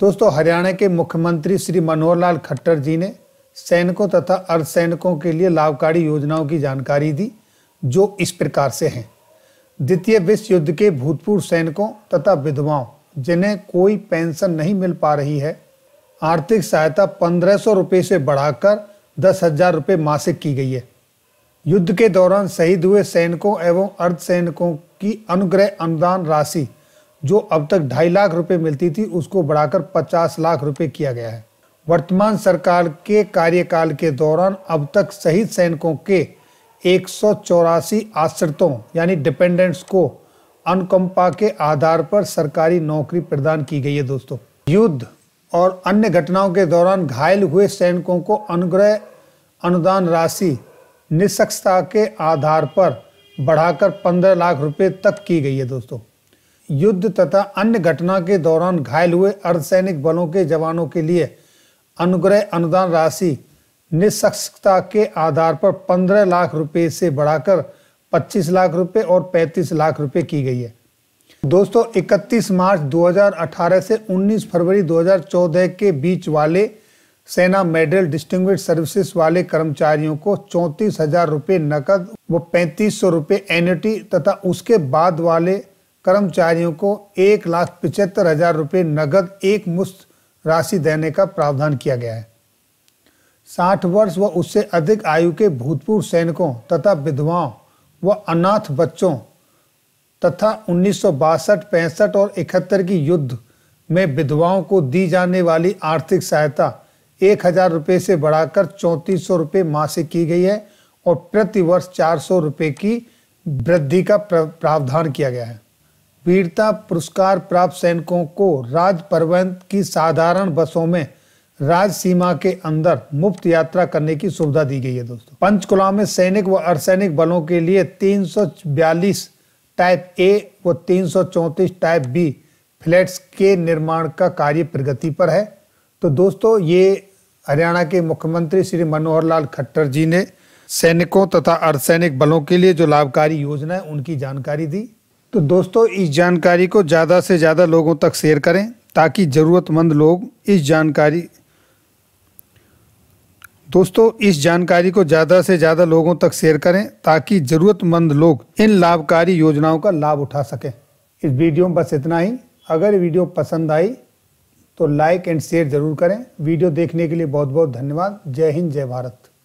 दोस्तों हरियाणा के मुख्यमंत्री श्री मनोहर लाल खट्टर जी ने सैनिकों तथा अर्धसैनिकों के लिए लाभकारी योजनाओं की जानकारी दी जो इस प्रकार से हैं द्वितीय विश्व युद्ध के भूतपूर्व सैनिकों तथा विधवाओं जिन्हें कोई पेंशन नहीं मिल पा रही है आर्थिक सहायता पंद्रह सौ रुपये से बढ़ाकर दस हजार रुपये मासिक की गई है युद्ध के दौरान शहीद हुए सैनिकों एवं अर्ध सैनिकों की अनुग्रह अनुदान राशि जो अब तक ढाई लाख रुपए मिलती थी उसको बढ़ाकर पचास लाख रुपए किया गया है वर्तमान सरकार के कार्यकाल के दौरान अब तक शहीद सैनिकों के एक आश्रितों यानी डिपेंडेंट्स को अनुकंपा के आधार पर सरकारी नौकरी प्रदान की गई है दोस्तों युद्ध और अन्य घटनाओं के दौरान घायल हुए सैनिकों को अनुग्रह अनुदान राशि निशक्षता के आधार पर बढ़ाकर पंद्रह लाख रुपए तक की गई है दोस्तों युद्ध तथा अन्य घटना के दौरान घायल हुए अर्धसैनिक बलों के जवानों के लिए अनुग्रह अनुदान राशि निशक्षता के आधार पर पंद्रह लाख रुपए से बढ़ाकर पच्चीस लाख रुपए और पैंतीस लाख रुपए की गई है दोस्तों 31 मार्च 2018 से 19 फरवरी 2014 के बीच वाले सेना मेडल डिस्टिंग सर्विसेज वाले कर्मचारियों को चौंतीस हजार रुपये नकद व पैंतीस सौ रुपये एन तथा उसके बाद वाले कर्मचारियों को एक लाख पिचहत्तर हजार रुपये नगद एक मुश्त राशि देने का प्रावधान किया गया है साठ वर्ष व उससे अधिक आयु के भूतपूर्व सैनिकों तथा विधवाओं व अनाथ बच्चों तथा उन्नीस सौ बासठ पैंसठ और इकहत्तर की युद्ध में विधवाओं को दी जाने वाली आर्थिक सहायता एक हजार रुपये से बढ़ाकर चौंतीस सौ रुपये मासिक की गई है और प्रतिवर्ष चार सौ रुपये की वृद्धि का प्रावधान किया गया है वीरता पुरस्कार प्राप्त सैनिकों को राज प्रबंध की साधारण बसों में राज सीमा के अंदर मुफ्त यात्रा करने की सुविधा दी गई है दोस्तों पंचकुला में सैनिक व अर्धसैनिक बलों के लिए तीन टाइप ए व तीन टाइप बी फ्लैट्स के निर्माण का कार्य प्रगति पर है तो दोस्तों ये हरियाणा के मुख्यमंत्री श्री मनोहर लाल खट्टर जी ने सैनिकों तथा अर्धसैनिक बलों के लिए जो लाभकारी योजना है उनकी जानकारी दी तो दोस्तों इस जानकारी को ज़्यादा से ज़्यादा लोगों तक शेयर करें ताकि ज़रूरतमंद लोग इस जानकारी दोस्तों इस जानकारी को ज़्यादा से ज़्यादा लोगों तक शेयर करें ताकि ज़रूरतमंद लोग इन लाभकारी योजनाओं का लाभ उठा सकें इस वीडियो में बस इतना ही अगर वीडियो पसंद आई तो लाइक एंड शेयर ज़रूर करें वीडियो देखने के लिए बहुत बहुत धन्यवाद जय हिंद जय भारत